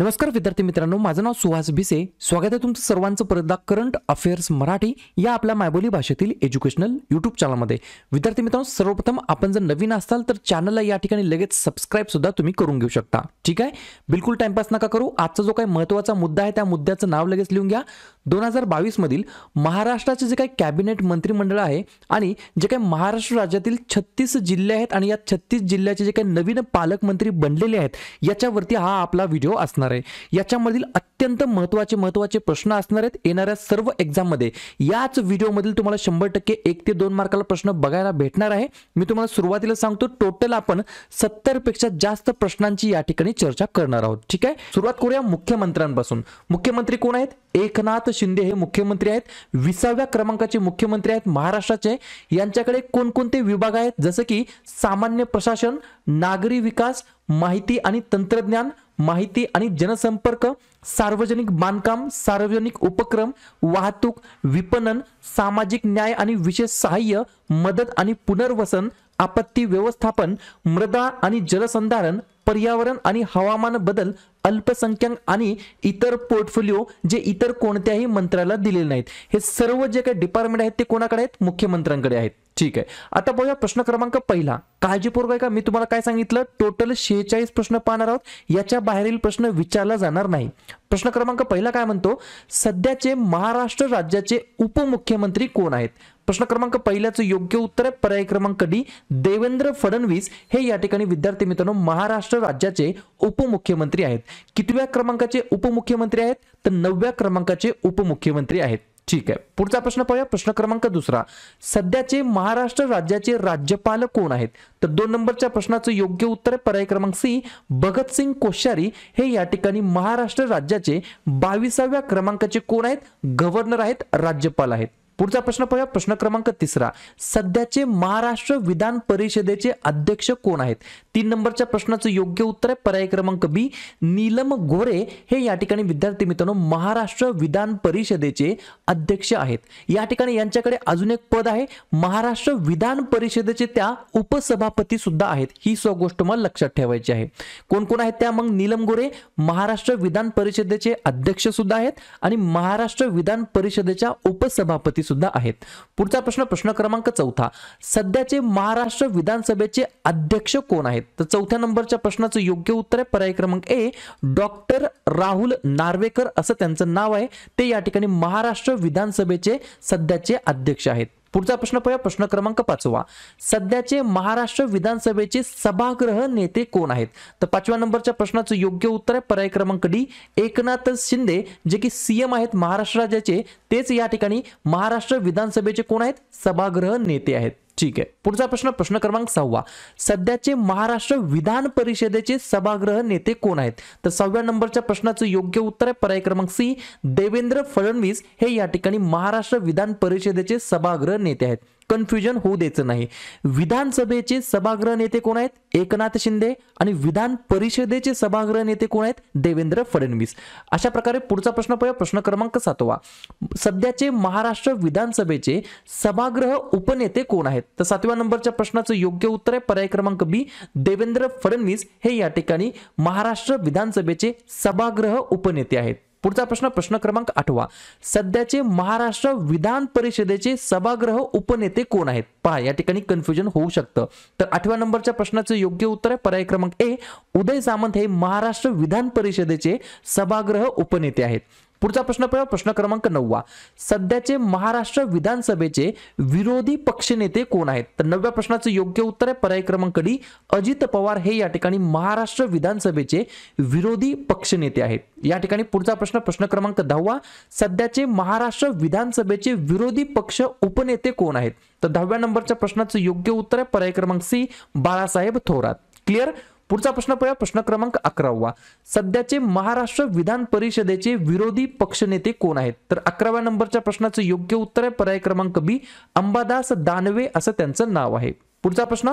नमस्कार विद्यार्थी मित्रांनो माझं नाव सुहास भिसे स्वागत आहे तुमचं सर्वांचं परदा करंट अफेअर्स मराठी या आपल्या मायबोली भाषेतील एज्युकेशनल यूट्यूब चॅनलमध्ये विद्यार्थी मित्रांनो सर्वप्रथम आपण जर नवीन असाल तर चॅनलला या ठिकाणी लगेच सबस्क्राईब सुद्धा तुम्ही करून घेऊ शकता ठीक आहे बिलकुल टाइमपास नका करू आजचा जो काही महत्त्वाचा मुद्दा आहे त्या मुद्द्याचं नाव लगेच लिहून घ्या दोन हजार बावीसमधील महाराष्ट्राचे जे काही कॅबिनेट मंत्रिमंडळ आहे आणि जे काही महाराष्ट्र राज्यातील छत्तीस जिल्हे आहेत आणि या छत्तीस जिल्ह्याचे जे काही नवीन पालकमंत्री बनलेले आहेत याच्यावरती हा आपला व्हिडिओ असणार असणार आहे याच्यामधील अत्यंत महत्त्वाचे महत्त्वाचे प्रश्न असणार आहेत येणाऱ्या सर्व एक्झाममध्ये याच व्हिडिओमधील तुम्हाला शंभर टक्के एक ते दोन मार्काला प्रश्न बघायला भेटणार आहे मी तुम्हाला सुरुवातीला सांगतो टोटल आपण सत्तरपेक्षा जास्त प्रश्नांची या ठिकाणी चर्चा करणार आहोत ठीक आहे सुरुवात करूया मुख्यमंत्र्यांपासून मुख्यमंत्री कोण आहेत एकनाथ शिंदे हे मुख्यमंत्री आहेत विसाव्या क्रमांकाचे मुख्यमंत्री आहेत महाराष्ट्राचे यांच्याकडे कोणकोणते विभाग आहेत जसं की सामान्य प्रशासन नागरी विकास माहिती आणि तंत्रज्ञान माहिती आणि जनसंपर्क सार्वजनिक बांधकाम सार्वजनिक उपक्रम वाहतूक विपणन सामाजिक न्याय आणि विशेष सहाय्य मदत आणि पुनर्वसन आपत्ती व्यवस्थापन मृदा आणि जलसंधारण पर्यावरण आणि हवामान बदल अल्पसंख्याक आणि इतर पोर्टफोलिओ जे इतर कोणत्याही मंत्र्याला दिलेले नाहीत हे सर्व जे काही डिपार्टमेंट आहेत ते कोणाकडे आहेत मुख्यमंत्र्यांकडे आहेत ठीक आहे आता बघूया प्रश्न क्रमांक पहिला काळजीपूर्वक आहे का मी तुम्हाला काय सांगितलं टोटल शेहेचाळीस प्रश्न पाहणार आहोत याच्या बाहेरील प्रश्न विचारला जाणार नाही प्रश्न क्रमांक पहिला काय म्हणतो सध्याचे महाराष्ट्र राज्याचे उपमुख्यमंत्री कोण आहेत प्रश्न क्रमांक पहिल्याचं योग्य उत्तर आहे पर्याय क्रमांक डी देवेंद्र फडणवीस हे या ठिकाणी विद्यार्थी मित्रांनो महाराष्ट्र राज्याचे उपमुख्यमंत्री आहेत कितव्या क्रमांकाचे उपमुख्यमंत्री आहेत तर नवव्या क्रमांकाचे उपमुख्यमंत्री आहेत ठीक आहे पुढचा प्रश्न पाहूया प्रश्न क्रमांक दुसरा सध्याचे महाराष्ट्र राज्याचे राज्यपाल कोण आहेत तर दोन नंबरच्या प्रश्नाचं योग्य उत्तर आहे पर्याय क्रमांक सी भगतसिंग कोश्यारी हे या ठिकाणी महाराष्ट्र राज्याचे बावीसाव्या क्रमांकाचे कोण आहेत गव्हर्नर आहेत राज्यपाल आहेत पुढचा प्रश्न पाहूया प्रश्न क्रमांक तिसरा सध्याचे महाराष्ट्र विधान परिषदेचे अध्यक्ष कोण आहेत तीन नंबरच्या प्रश्नाचं योग्य उत्तर आहे पर्याय क्रमांक बी नीलम गोरे हे या ठिकाणी विद्यार्थी मित्रांनो महाराष्ट्र विधान परिषदेचे अध्यक्ष आहेत या ठिकाणी यांच्याकडे अजून एक पद आहे महाराष्ट्र विधान परिषदेचे त्या उपसभापती सुद्धा आहेत ही सग गोष्ट मला लक्षात ठेवायची आहे कोण कोण आहेत त्या मग नीलम गोरे महाराष्ट्र विधान परिषदेचे अध्यक्ष सुद्धा आहेत आणि महाराष्ट्र विधान परिषदेच्या उपसभापती सुद्धा आहेत पुढचा प्रश्न प्रश्न क्रमांक चौथा सध्याचे महाराष्ट्र विधानसभेचे अध्यक्ष कोण आहेत तर चौथ्या नंबरच्या प्रश्नाचं योग्य उत्तर आहे पर्याय क्रमांक ए डॉक्टर राहुल नार्वेकर असं त्यांचं नाव आहे ते या ठिकाणी महाराष्ट्र विधानसभेचे सध्याचे अध्यक्ष आहेत पुढचा प्रश्न पाहूया प्रश्न क्रमांक पाचवा सध्याचे महाराष्ट्र विधानसभेचे सभागृह नेते कोण आहेत तर पाचव्या नंबरच्या प्रश्नाचं योग्य उत्तर आहे पर्याय क्रमांक डी एकनाथ शिंदे जे की सीएम आहेत महाराष्ट्र राज्याचे तेच या ठिकाणी महाराष्ट्र विधानसभेचे कोण आहेत सभागृह नेते आहेत ठीक आहे पुढचा प्रश्न प्रश्न क्रमांक सहावा सध्याचे महाराष्ट्र विधान परिषदेचे सभागृह नेते कोण आहेत तर सहाव्या नंबरच्या प्रश्नाचं योग्य उत्तर आहे पर्याय क्रमांक सी देवेंद्र फडणवीस हे या ठिकाणी महाराष्ट्र विधान परिषदेचे सभागृह नेते आहेत कन्फ्युजन होऊ द्यायचं नाही विधानसभेचे सभागृह नेते कोण आहेत एकनाथ शिंदे आणि विधान परिषदेचे सभागृह नेते कोण आहेत देवेंद्र फडणवीस अशा प्रकारे पुढचा प्रश्न पाहूया प्रश्न क्रमांक सातवा सध्याचे महाराष्ट्र विधानसभेचे सभागृह उपनेते कोण आहेत तर सातव्या नंबरच्या प्रश्नाचं योग्य उत्तर आहे पर्याय क्रमांक बी देवेंद्र फडणवीस हे या ठिकाणी महाराष्ट्र विधानसभेचे सभागृह उपनेते आहेत पुढचा प्रश्न प्रश्न क्रमांक आठवा सध्याचे महाराष्ट्र विधान परिषदेचे सभागृह उपनेते कोण आहेत पहा या ठिकाणी कन्फ्युजन होऊ शकतं तर आठव्या नंबरच्या प्रश्नाचं योग्य उत्तर आहे पर्याय क्रमांक ए उदय सामंत हे महाराष्ट्र विधान परिषदेचे सभागृह उपनेते आहेत पुढचा प्रश्न पाहूया प्रश्न क्रमांक नववा सध्याचे महाराष्ट्र विधानसभेचे विरोधी पक्षनेते कोण आहेत तर नवव्या प्रश्नाचं योग्य उत्तर आहे पर्याय क्रमांक डी अजित पवार हे या ठिकाणी महाराष्ट्र विधानसभेचे विरोधी पक्षनेते आहेत या ठिकाणी पुढचा प्रश्न प्रश्न क्रमांक दहावा सध्याचे महाराष्ट्र विधानसभेचे विरोधी पक्ष उपनेते कोण आहेत तर दहाव्या नंबरच्या प्रश्नाचं योग्य उत्तर आहे पर्याय क्रमांक सी बाळासाहेब थोरात क्लिअर पुढचा प्रश्न पाहूया प्रश्न क्रमांक अकरावा सध्याचे महाराष्ट्र विधान परिषदेचे विरोधी पक्षनेते कोण आहेत तर अकराव्या नंबरच्या प्रश्नाचं योग्य उत्तर आहे पर्याय क्रमांक बी अंबादास दानवे असं त्यांचं नाव आहे पुढचा प्रश्न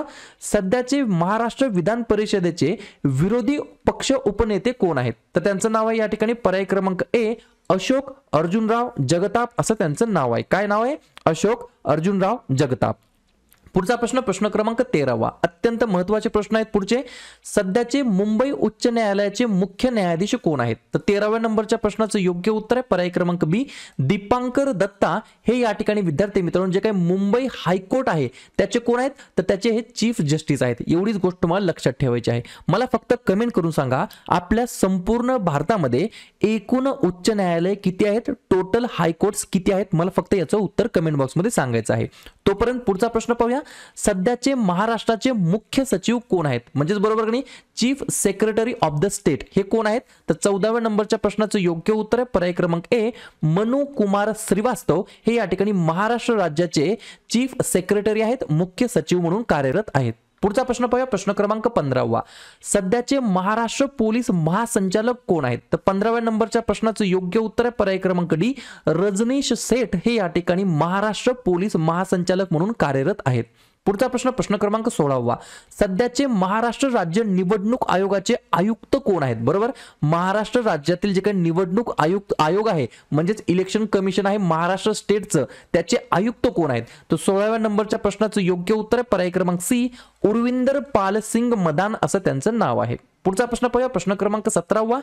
सध्याचे महाराष्ट्र विधान परिषदेचे विरोधी पक्ष उपनेते कोण आहेत तर त्यांचं नाव आहे या ठिकाणी पर्याय क्रमांक ए अशोक अर्जुनराव जगताप असं त्यांचं नाव आहे काय नाव आहे अशोक अर्जुनराव जगताप पुढचा प्रश्न प्रश्न क्रमांक तेरावा अत्यंत महत्वाचे प्रश्न आहेत पुढचे सध्याचे मुंबई उच्च न्यायालयाचे मुख्य न्यायाधीश कोण आहेत तर तेराव्या नंबरच्या प्रश्नाचं योग्य उत्तर आहे पर्याय क्रमांक बी दीपांकर दत्ता हे या ठिकाणी विद्यार्थी मित्रांनो जे काही मुंबई हायकोर्ट आहे त्याचे कोण आहेत तर त्याचे हे चीफ जस्टिस आहेत एवढीच गोष्ट मला लक्षात ठेवायची आहे मला फक्त कमेंट करून सांगा आपल्या संपूर्ण भारतामध्ये एकूण उच्च न्यायालय किती आहेत टोटल हायकोर्ट्स किती आहेत मला फक्त याचं उत्तर कमेंट बॉक्समध्ये सांगायचं आहे तोपर्यंत पुढचा प्रश्न पाहूया सध्याचे महाराष्ट्राचे मुख्य सचिव कोण आहेत म्हणजेच बरोबर की chief secretary of the state हे कोण आहेत तर चौदाव्या नंबरच्या प्रश्नाचं योग्य उत्तर आहे पर्याय क्रमांक ए मनु कुमार श्रीवास्तव हे या ठिकाणी महाराष्ट्र राज्याचे चीफ सेक्रेटरी आहेत मुख्य सचिव म्हणून कार्यरत आहेत पुढचा प्रश्न पाहूया प्रश्न क्रमांक पंधरावा सध्याचे महाराष्ट्र पोलीस महासंचालक कोण आहेत तर पंधराव्या नंबरच्या प्रश्नाचं योग्य उत्तर आहे पर्याय क्रमांक डी रजनीश सेठ हे या ठिकाणी महाराष्ट्र पोलीस महासंचालक म्हणून कार्यरत आहेत पुढचा प्रश्न प्रश्न क्रमांक सोळावा सध्याचे महाराष्ट्र राज्य निवडणूक आयोगाचे आयुक्त कोण आहेत बरोबर महाराष्ट्र राज्यातील जे काही निवडणूक आयुक्त आयोग आहे म्हणजेच इलेक्शन कमिशन आहे महाराष्ट्र स्टेटचं त्याचे आयुक्त कोण आहेत तर सोळाव्या नंबरच्या प्रश्नाचं योग्य उत्तर आहे पर्याय क्रमांक सी उरविंदर पाल सिंग मदान असं त्यांचं नाव आहे पुढचा प्रश्न पाहूया प्रश्न क्रमांक सतरावा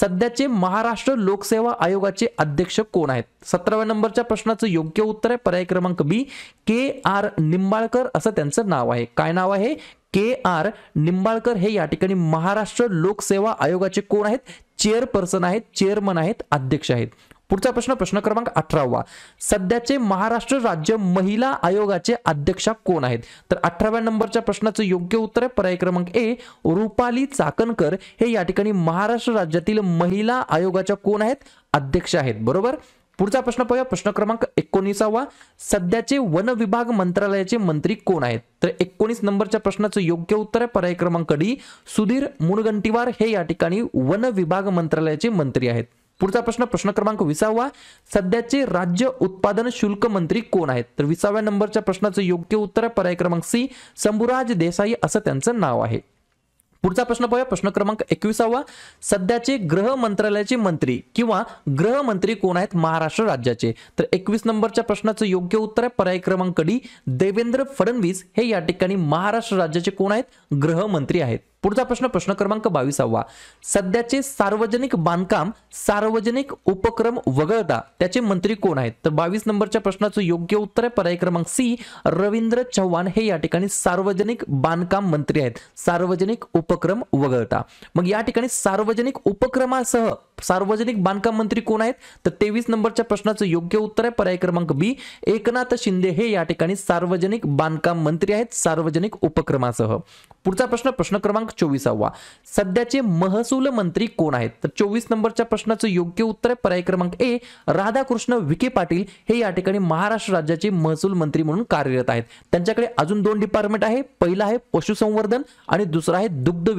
सध्याचे महाराष्ट्र लोकसेवा आयोगाचे अध्यक्ष कोण आहेत सतराव्या नंबरच्या प्रश्नाचं योग्य उत्तर आहे पर्याय क्रमांक बी के आर निंबाळकर असं त्यांचं नाव आहे काय नाव आहे के आर निंबाळकर हे या ठिकाणी महाराष्ट्र लोकसेवा आयोगाचे कोण आहेत चेअरपर्सन आहेत चेअरमन आहेत अध्यक्ष आहेत पुढचा प्रश्न प्रश्न क्रमांक अठरावा सध्याचे महाराष्ट्र राज्य महिला आयोगाचे अध्यक्षा कोण आहेत तर अठराव्या नंबरच्या प्रश्नाचं योग्य उत्तर आहे पर्याय क्रमांक ए रुपाली चाकणकर हे या ठिकाणी महाराष्ट्र राज्यातील महिला आयोगाच्या कोण आहेत अध्यक्ष आहेत बरोबर पुढचा प्रश्न पाहूया प्रश्न क्रमांक एकोणीसावा सध्याचे वन विभाग मंत्रालयाचे मंत्री कोण आहेत तर एकोणीस नंबरच्या प्रश्नाचं योग्य उत्तर आहे पर्याय क्रमांक डी सुधीर मुनगंटीवार हे या ठिकाणी वन विभाग मंत्रालयाचे मंत्री आहेत पुढचा प्रश्न प्रश्न क्रमांक विसावा सध्याचे राज्य उत्पादन शुल्क मंत्री कोण आहेत तर विसाव्या नंबरच्या प्रश्नाचं योग्य उत्तर आहे पर्याय क्रमांक सी शंभूराज देसाई असं त्यांचं नाव आहे पुढचा प्रश्न पाहूया प्रश्न क्रमांक एकविसावा सध्याचे गृह मंत्रालयाचे मंत्री किंवा गृहमंत्री कोण आहेत महाराष्ट्र राज्याचे तर एकवीस नंबरच्या प्रश्नाचं योग्य उत्तर आहे पर्याय क्रमांक डी देवेंद्र फडणवीस हे या ठिकाणी महाराष्ट्र राज्याचे कोण आहेत गृहमंत्री आहेत पुढचा प्रश्न प्रश्न क्रमांक बावीसावा सध्याचे सार्वजनिक बांधकाम सार्वजनिक उपक्रम वगळता त्याचे मंत्री कोण आहेत तर बावीस नंबरच्या प्रश्नाचं योग्य उत्तर आहे पर्याय क्रमांक सी रवींद्र चव्हाण हे या ठिकाणी सार्वजनिक बांधकाम मंत्री आहेत सार्वजनिक उपक्रम वगळता मग या ठिकाणी सार्वजनिक उपक्रमासह सार्वजनिक बांधकाम मंत्री कोण आहेत तर तेवीस नंबरच्या प्रश्नाचं योग्य उत्तर आहे पर्याय क्रमांक बी एकनाथ शिंदे हे या ठिकाणी सार्वजनिक बांधकाम मंत्री आहेत सार्वजनिक उपक्रमासह पुढचा प्रश्न प्रश्न क्रमांक क्रमांक चोवीसावा सध्याचे महसूल मंत्री कोण आहेत तर चोवीस नंबरच्या प्रश्नाचं योग्य उत्तर आहे पर्याय क्रमांक ए राधाकृष्ण विखे पाटील हे या ठिकाणी महाराष्ट्र राज्याचे महसूल मंत्री म्हणून कार्यरत आहेत त्यांच्याकडे अजून दोन डिपार्टमेंट आहे पहिला आहे पशुसंवर्धन आणि दुसरा आहे दुग्ध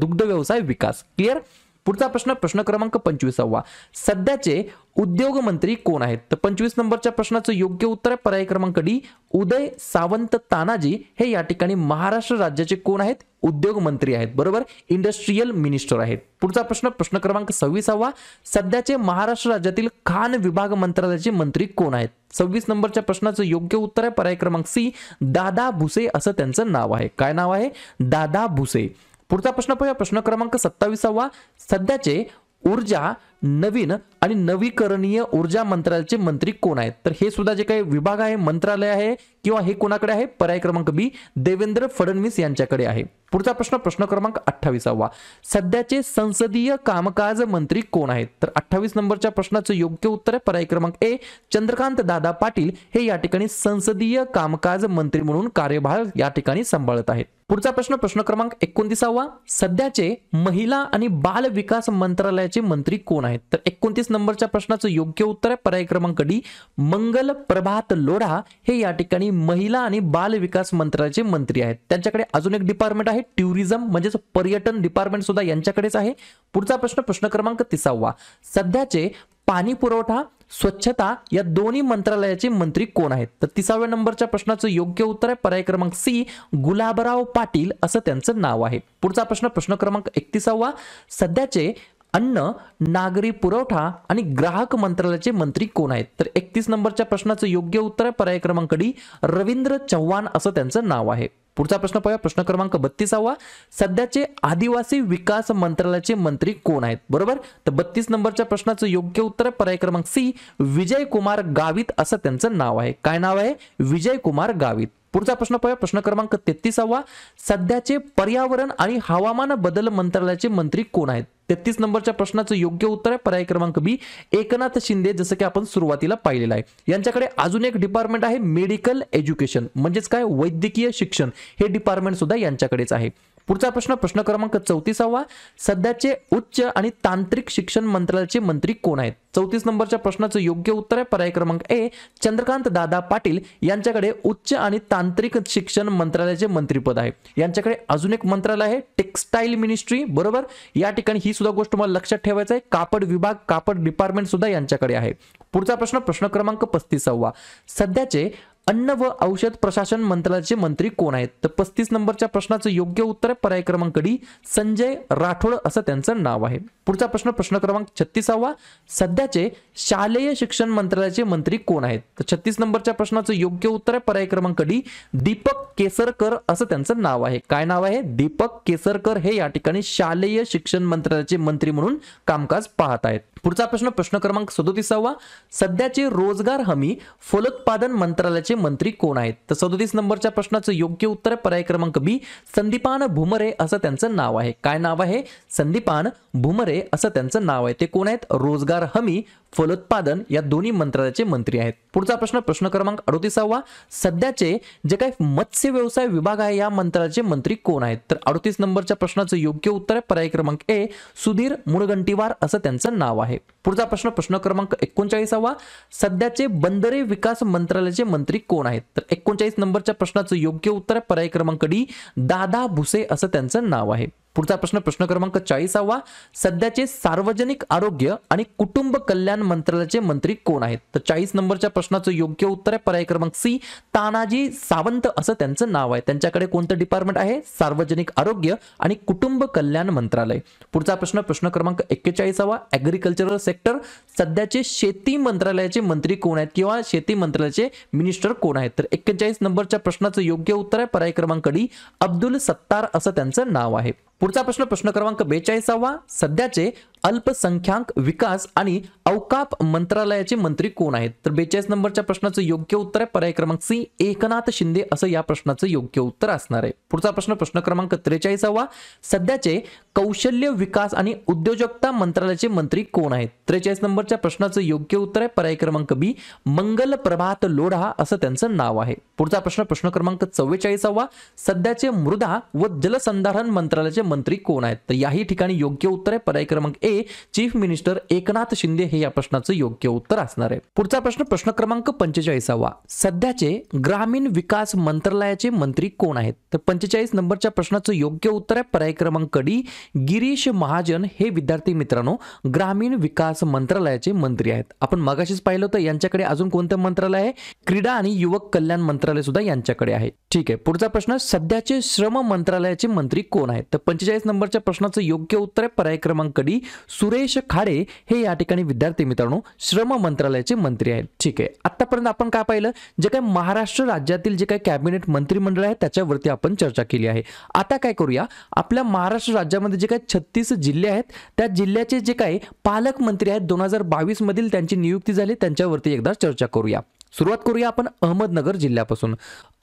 दुग्ध व्यवसाय विकास क्लिअर पुढचा प्रश्न प्रश्न क्रमांक पंचवीसावा सध्याचे उद्योग मंत्री कोण आहेत तर पंचवीस नंबरच्या प्रश्नाचं योग्य उत्तर आहे पर्याय क्रमांक डी उदय सावंत तानाजी हे या ठिकाणी महाराष्ट्र राज्याचे कोण आहेत उद्योग मंत्री आहेत बरोबर इंडस्ट्रीयल मिनिस्टर आहेत पुढचा प्रश्न प्रश्न क्रमांक सव्वीसावा सध्याचे महाराष्ट्र राज्यातील खान विभाग मंत्रालयाचे मंत्री कोण आहेत सव्वीस नंबरच्या प्रश्नाचं योग्य उत्तर आहे पर्याय क्रमांक सी दादा भुसे असं त्यांचं नाव आहे काय नाव आहे दादा भुसे पुढचा प्रश्न पाहूया प्रश्न क्रमांक सत्तावीसावा सध्याचे ऊर्जा नवीन आणि नवीकरणीय ऊर्जा मंत्रालयाचे मंत्री कोण आहेत तर हे सुद्धा जे काही विभाग आहे मंत्रालय आहे किंवा हे कोणाकडे आहे पर्याय क्रमांक बी देवेंद्र फडणवीस यांच्याकडे आहे पुढचा प्रश्न प्रश्न क्रमांक अठ्ठावीसावा सध्याचे संसदीय कामकाज मंत्री कोण आहेत तर अठ्ठावीस नंबरच्या प्रश्नाचं योग्य उत्तर आहे पर्याय क्रमांक ए चंद्रकांत दादा पाटील हे या ठिकाणी संसदीय कामकाज मंत्री म्हणून कार्यभार या ठिकाणी सांभाळत आहेत पुढचा प्रश्न प्रश्न क्रमांक एकोणतीसावा सध्याचे महिला आणि बाल विकास मंत्रालयाचे मंत्री कोण आहेत तर एकोणतीस नंबरच्या प्रश्नाचं योग्य उत्तर आहे पर्याय क्रमांक डी मंगल प्रभात लोढा हे या ठिकाणी महिला आणि बाल विकास मंत्रालयाचे मंत्री आहेत त्यांच्याकडे अजून एक डिपार्टमेंट आहे टुरिझम म्हणजेच पर्यटन डिपार्टमेंट सुद्धा यांच्याकडेच आहे पुढचा प्रश्न प्रश्न क्रमांक तिसावा सध्याचे पाणी पुरवठा स्वच्छता या दोन्ही मंत्रालयाचे मंत्री कोण आहेत तर तिसाव्या नंबरच्या प्रश्नाचं योग्य उत्तर आहे पर्याय क्रमांक सी गुलाबराव पाटील असं त्यांचं नाव आहे पुढचा प्रश्न प्रश्न क्रमांक एकतीसावा सध्याचे अन्न नागरी पुरवठा आणि ग्राहक मंत्रालयाचे मंत्री कोण आहेत तर एकतीस नंबरच्या प्रश्नाचं योग्य उत्तर आहे पर्याय क्रमांक डी रवींद्र चव्हाण असं त्यांचं नाव आहे पुढचा प्रश्न पाहूया प्रश्न क्रमांक बत्तीसावा सध्याचे आदिवासी विकास मंत्रालयाचे मंत्री कोण आहेत बरोबर तर बत्तीस नंबरच्या प्रश्नाचं योग्य उत्तर पर्याय क्रमांक सी विजय कुमार गावित असं त्यांचं नाव आहे काय नाव आहे विजय कुमार गावित पुढचा प्रश्न पाहूया प्रश्न क्रमांक तेहतीसावा सध्याचे पर्यावरण आणि हवामान बदल मंत्रालयाचे मंत्री कोण आहेत तेहतीस नंबरच्या प्रश्नाचं योग्य उत्तर आहे पर्याय क्रमांक बी एकनाथ शिंदे जसं की आपण सुरुवातीला पाहिलेलं आहे यांच्याकडे अजून एक डिपार्टमेंट आहे मेडिकल एज्युकेशन म्हणजेच काय वैद्यकीय शिक्षण हे डिपार्टमेंट सुद्धा यांच्याकडेच आहे पुढचा प्रश्न प्रश्न क्रमांक चौतीसावा सध्याचे उच्च आणि तांत्रिक शिक्षण मंत्रालयाचे मंत्री कोण आहेत चौतीस नंबरच्या प्रश्नाचं योग्य उत्तर आहे पर्याय क्रमांक ए चंद्रकांत दादा पाटील यांच्याकडे उच्च आणि तांत्रिक शिक्षण मंत्रालयाचे मंत्रीपद आहे यांच्याकडे अजून एक मंत्रालय आहे टेक्स्टाईल मिनिस्ट्री बरोबर या ठिकाणी ही सुद्धा गोष्ट मला लक्षात ठेवायचं आहे कापड विभाग कापड डिपार्टमेंट सुद्धा यांच्याकडे आहे पुढचा प्रश्न प्रश्न क्रमांक पस्तीसावा सध्याचे अन्न व औषध प्रशासन मंत्रालयाचे मंत्री कोण आहेत तर पस्तीस नंबरच्या प्रश्नाचं योग्य उत्तर आहे पर्याय क्रमांक डी संजय राठोड असं त्यांचं नाव आहे पुढचा प्रश्न प्रश्न क्रमांक छत्तीसावा सध्याचे शालेय शिक्षण मंत्रालयाचे मंत्री कोण आहेत तर छत्तीस नंबरच्या प्रश्नाचं योग्य उत्तर आहे पर्याय क्रमांक डी दीपक केसरकर असं त्यांचं नाव आहे काय नाव आहे दीपक केसरकर हे या ठिकाणी शालेय शिक्षण मंत्रालयाचे मंत्री म्हणून कामकाज पाहत आहेत पुढचा प्रश्न प्रश्न क्रमांक सदोतीसावा सध्याचे रोजगार हमी फलोत्पादन मंत्रालयाचे राज्याचे मंत्री कोण आहेत तर सदोतीस नंबरच्या प्रश्नाचं योग्य उत्तर आहे पर्याय क्रमांक बी संदीपान भुमरे असं त्यांचं नाव आहे काय नाव आहे संदीपान भुमरे असं त्यांचं नाव आहे ते कोण आहेत रोजगार हमी फलोत्पादन या दोन्ही मंत्रालयाचे मंत्री आहेत पुढचा प्रश्न प्रश्न क्रमांक अडोतीसावा सध्याचे जे काही मत्स्य व्यवसाय विभाग आहे या मंत्रालयाचे मंत्री कोण आहेत तर अडतीस नंबरच्या प्रश्नाचं योग्य उत्तर आहे पर्याय क्रमांक ए सुधीर मुळगंटीवार असं त्यांचं नाव आहे पुढचा प्रश्न प्रश्न क्रमांक एकोणचाळीसावा सध्याचे बंदरे विकास मंत्रालयाचे मंत्री कोण आहेत तर एकोणचाळीस नंबरच्या प्रश्नाचं योग्य उत्तर पर्याय क्रमांक डी दादा भुसे असं त्यांचं नाव आहे पुढचा प्रश्न प्रश्न क्रमांक चाळीसावा सध्याचे सार्वजनिक आरोग्य आणि कुटुंब कल्याण मंत्रालयाचे मंत्री कोण आहेत तर चाळीस नंबरच्या प्रश्नाचं योग्य उत्तर आहे पर्याय क्रमांक सी तानाजी सावंत असं त्यांचं नाव आहे त्यांच्याकडे कोणतं डिपार्टमेंट आहे सार्वजनिक आरोग्य आणि कुटुंब कल्याण मंत्रालय पुढचा प्रश्न प्रश्न क्रमांक एक्केचाळीसावा ऍग्रिकल्चरल सेक्टर सध्याचे शेती मंत्रालयाचे मंत्री कोण आहेत किंवा शेती मंत्रालयाचे मिनिस्टर कोण आहेत तर एक्केचाळीस नंबरच्या प्रश्नाचं योग्य उत्तर आहे पर्याय क्रमांक डी अब्दुल सत्तार असं त्यांचं नाव आहे पुढचा प्रश्न प्रश्न क्रमांक बेचाळीसावा सध्याचे अल्पसंख्याक विकास आणि अवकाप मंत्रालयाचे मंत्री कोण आहेत तर बेचाळीस नंबरच्या प्रश्नाचं योग्य उत्तर आहे पर्याय क्रमांक सी एकनाथ शिंदे असं या प्रश्नाचं योग्य उत्तर असणार आहे पुढचा प्रश्न प्रश्न क्रमांक त्रेचाळीसावा सध्याचे कौशल्य विकास आणि उद्योजकता मंत्रालयाचे मंत्री कोण आहेत त्रेचाळीस नंबरच्या प्रश्नाचं योग्य उत्तर आहे पर्याय क्रमांक बी मंगल प्रभात लोढा असं त्यांचं नाव आहे पुढचा प्रश्न प्रश्न क्रमांक चव्वेचाळीसावा सध्याचे मृदा व जलसंधारण मंत्रालयाचे मंत्री कोण आहेत तर याही ठिकाणी योग्य उत्तर आहे पर्याय क्रमांक A chief minister Eknath Shinde हे या प्रश्नाचं योग्य उत्तर असणार आहे पुढचा प्रश्न प्रश्न क्रमांक पंचेचाळीसावा सध्याचे ग्रामीण विकास मंत्रालयाचे मंत्री कोण आहेत तर पंचेचाळीस नंबरच्या प्रश्नाचं योग्य उत्तर आहे पर्याय क्रमांक डी गिरीश महाजन हे विद्यार्थी मित्रांनो ग्रामीण विकास मंत्रालयाचे मंत्री आहेत आपण मगाशीच पाहिलं तर यांच्याकडे अजून कोणतं मंत्रालय आहे क्रीडा आणि युवक कल्याण मंत्रालय सुद्धा यांच्याकडे आहे ठीक आहे पुढचा प्रश्न सध्याचे श्रम मंत्रालयाचे मंत्री कोण आहेत तर पंचेचाळीस नंबरच्या प्रश्नाचं योग्य उत्तर आहे पर्याय क्रमांक डी सुरेश खाडे हे या ठिकाणी विद्यार्थी मित्रांनो श्रम मंत्रालयाचे मंत्री आहेत ठीक आहे आतापर्यंत आपण काय पाहिलं जे काही महाराष्ट्र राज्यातील जे काही कॅबिनेट मंत्रिमंडळ आहे त्याच्यावरती आपण चर्चा केली आहे आता काय करूया आपल्या महाराष्ट्र राज्यामध्ये जे काही छत्तीस जिल्हे आहेत त्या जिल्ह्याचे जे काही पालकमंत्री आहेत दोन हजार बावीस मधील त्यांची नियुक्ती झाली त्यांच्यावरती एकदा चर्चा करूया सुरुवात करूया आपण अहमदनगर जिल्ह्यापासून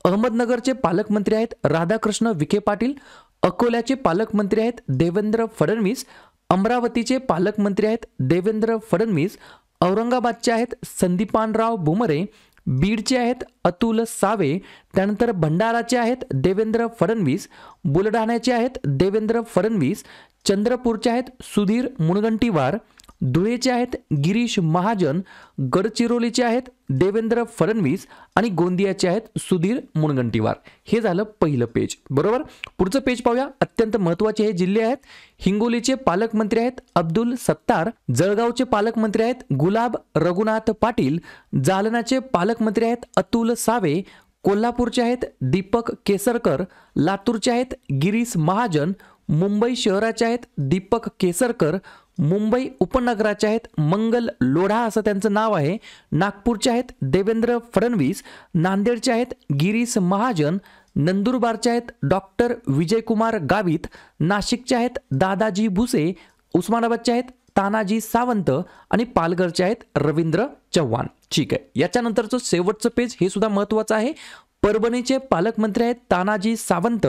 अहमदनगरचे पालकमंत्री आहेत राधाकृष्ण विखे पाटील अकोल्याचे पालकमंत्री आहेत देवेंद्र फडणवीस अमरावतीचे पालकमंत्री आहेत देवेंद्र फडणवीस औरंगाबादचे आहेत संदीपानराव बुमरे बीडचे आहेत अतुल सावे त्यानंतर भंडाराचे आहेत देवेंद्र फडणवीस बुलढाण्याचे आहेत देवेंद्र फडणवीस चंद्रपूरचे आहेत सुधीर मुनगंटीवार धुळेचे आहेत गिरीश महाजन गडचिरोलीचे आहेत देवेंद्र फडणवीस आणि गोंदियाचे आहेत सुधीर मुनगंटीवार हे झालं पहिलं पेज बरोबर पुढचं पेज पाहूया अत्यंत महत्त्वाचे हे जिल्हे आहेत हिंगोलीचे पालकमंत्री आहेत अब्दुल सत्तार जळगावचे पालकमंत्री आहेत गुलाब रघुनाथ पाटील जालनाचे पालकमंत्री आहेत अतुल सावे कोल्हापूरचे आहेत दीपक केसरकर लातूरचे आहेत गिरीश महाजन मुंबई शहराचे आहेत दीपक केसरकर मुंबई उपनगराचे आहेत मंगल लोढा असं त्यांचं नाव आहे नागपूरचे आहेत देवेंद्र फडणवीस नांदेडचे आहेत गिरीश महाजन नंदुरबारचे आहेत डॉक्टर विजयकुमार गावित नाशिकचे आहेत दादाजी भुसे उस्मानाबादचे आहेत तानाजी सावंत आणि पालघरचे आहेत रवींद्र चव्हाण ठीक आहे याच्यानंतरचं शेवटचं पेज हे सुद्धा महत्त्वाचं आहे परभणीचे पालकमंत्री आहेत तानाजी सावंत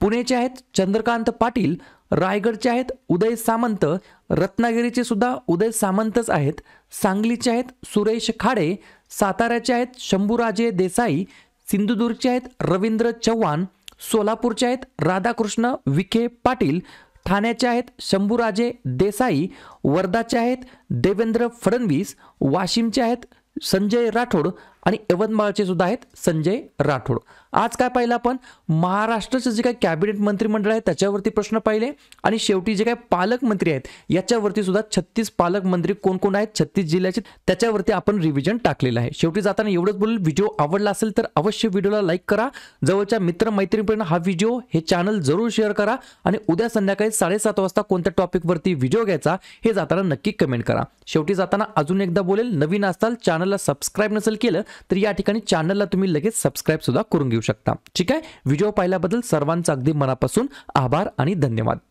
पुणेचे आहेत चंद्रकांत पाटील रायगडचे आहेत उदय सामंत रत्नागिरीचे सुद्धा उदय सामंतच आहेत सांगलीचे आहेत सुरेश खाडे साताऱ्याचे आहेत शंभूराजे देसाई सिंधुदुर्गचे आहेत रवींद्र चव्हाण सोलापूरचे आहेत राधाकृष्ण विखे पाटील ठाण्याचे आहेत शंभूराजे देसाई वर्धाचे आहेत देवेंद्र फडणवीस वाशिमचे आहेत संजय राठोड आणि यवतमाळचे सुद्धा आहेत संजय राठोड आज काय पाहिलं आपण महाराष्ट्राचं जे काही कॅबिनेट मंत्रिमंडळ आहे त्याच्यावरती प्रश्न पाहिले आणि शेवटी जे काय पालकमंत्री आहेत याच्यावरती सुद्धा छत्तीस पालकमंत्री कोण कोण आहेत छत्तीस जिल्ह्याचे त्याच्यावरती आपण रिव्हिजन टाकलेलं आहे शेवटी जाताना एवढंच बोलून व्हिडिओ आवडला असेल तर अवश्य व्हिडिओला लाईक करा जवळच्या मित्रमैत्रिणीपर्यंत हा व्हिडिओ हे चॅनल जरूर शेअर करा आणि उद्या संध्याकाळी साडेसात वाजता कोणत्या टॉपिकवरती व्हिडिओ घ्यायचा हे जाताना नक्की कमेंट करा शेवटी जाताना अजून एकदा बोलेल नवीन असताल चॅनलला सबस्क्राईब नसेल केलं तर या ठिकाणी चॅनलला तुम्ही लगेच सबस्क्राईब सुद्धा करून घेऊ शकता ठीक आहे व्हिडिओ पाहिल्याबद्दल सर्वांचा अगदी मनापासून आभार आणि धन्यवाद